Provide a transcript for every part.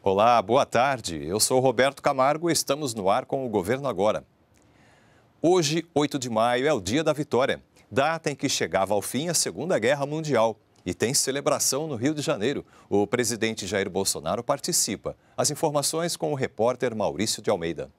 Olá, boa tarde. Eu sou Roberto Camargo e estamos no ar com o Governo Agora. Hoje, 8 de maio, é o Dia da Vitória, data em que chegava ao fim a Segunda Guerra Mundial. E tem celebração no Rio de Janeiro. O presidente Jair Bolsonaro participa. As informações com o repórter Maurício de Almeida.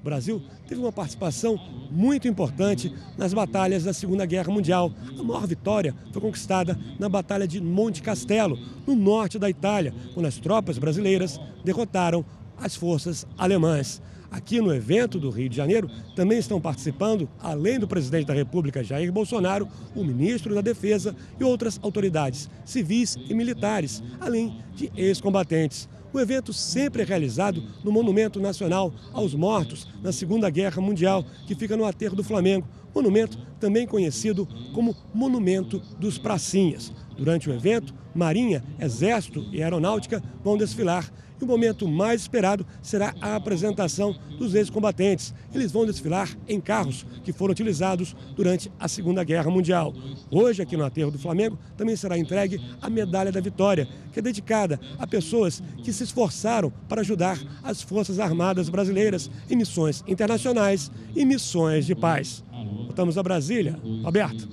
O Brasil teve uma participação muito importante nas batalhas da Segunda Guerra Mundial. A maior vitória foi conquistada na Batalha de Monte Castelo, no norte da Itália, quando as tropas brasileiras derrotaram as forças alemãs. Aqui no evento do Rio de Janeiro também estão participando, além do presidente da República Jair Bolsonaro, o ministro da Defesa e outras autoridades civis e militares, além de ex-combatentes. O evento sempre é realizado no Monumento Nacional aos Mortos na Segunda Guerra Mundial, que fica no aterro do Flamengo, monumento também conhecido como Monumento dos Pracinhas. Durante o evento, Marinha, Exército e Aeronáutica vão desfilar. E o momento mais esperado será a apresentação dos ex-combatentes. Eles vão desfilar em carros que foram utilizados durante a Segunda Guerra Mundial. Hoje, aqui no Aterro do Flamengo, também será entregue a Medalha da Vitória, que é dedicada a pessoas que se esforçaram para ajudar as Forças Armadas brasileiras em missões internacionais e missões de paz. Voltamos a Brasília. Roberto.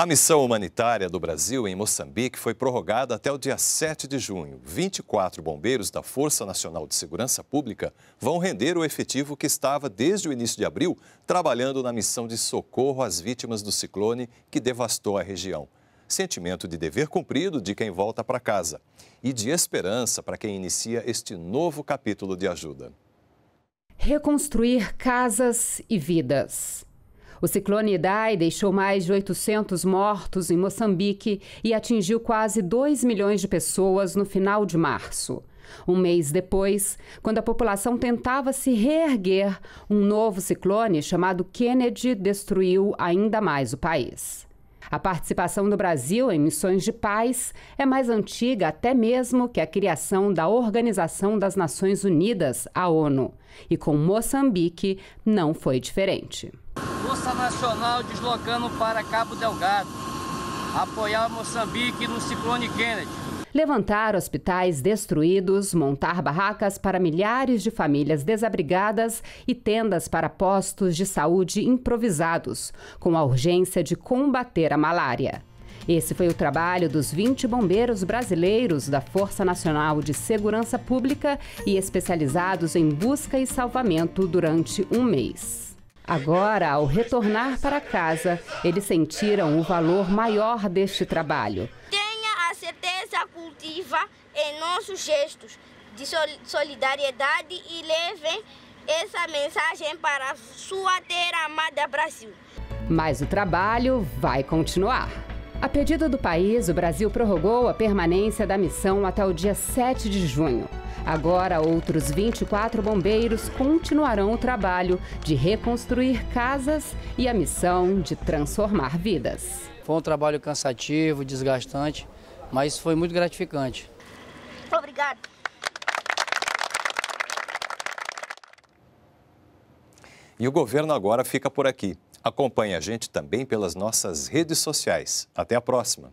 A missão humanitária do Brasil em Moçambique foi prorrogada até o dia 7 de junho. 24 bombeiros da Força Nacional de Segurança Pública vão render o efetivo que estava desde o início de abril trabalhando na missão de socorro às vítimas do ciclone que devastou a região. Sentimento de dever cumprido de quem volta para casa e de esperança para quem inicia este novo capítulo de ajuda. Reconstruir casas e vidas. O ciclone Idai deixou mais de 800 mortos em Moçambique e atingiu quase 2 milhões de pessoas no final de março. Um mês depois, quando a população tentava se reerguer, um novo ciclone chamado Kennedy destruiu ainda mais o país. A participação do Brasil em missões de paz é mais antiga até mesmo que a criação da Organização das Nações Unidas, a ONU. E com Moçambique não foi diferente. Força Nacional deslocando para Cabo Delgado, apoiar Moçambique no ciclone Kennedy. Levantar hospitais destruídos, montar barracas para milhares de famílias desabrigadas e tendas para postos de saúde improvisados, com a urgência de combater a malária. Esse foi o trabalho dos 20 bombeiros brasileiros da Força Nacional de Segurança Pública e especializados em busca e salvamento durante um mês. Agora, ao retornar para casa, eles sentiram o valor maior deste trabalho. Tenha a certeza cultiva em nossos gestos de solidariedade e leve essa mensagem para sua terra amada Brasil. Mas o trabalho vai continuar. A pedido do país, o Brasil prorrogou a permanência da missão até o dia 7 de junho. Agora, outros 24 bombeiros continuarão o trabalho de reconstruir casas e a missão de transformar vidas. Foi um trabalho cansativo, desgastante, mas foi muito gratificante. Obrigado. E o governo agora fica por aqui. Acompanhe a gente também pelas nossas redes sociais. Até a próxima!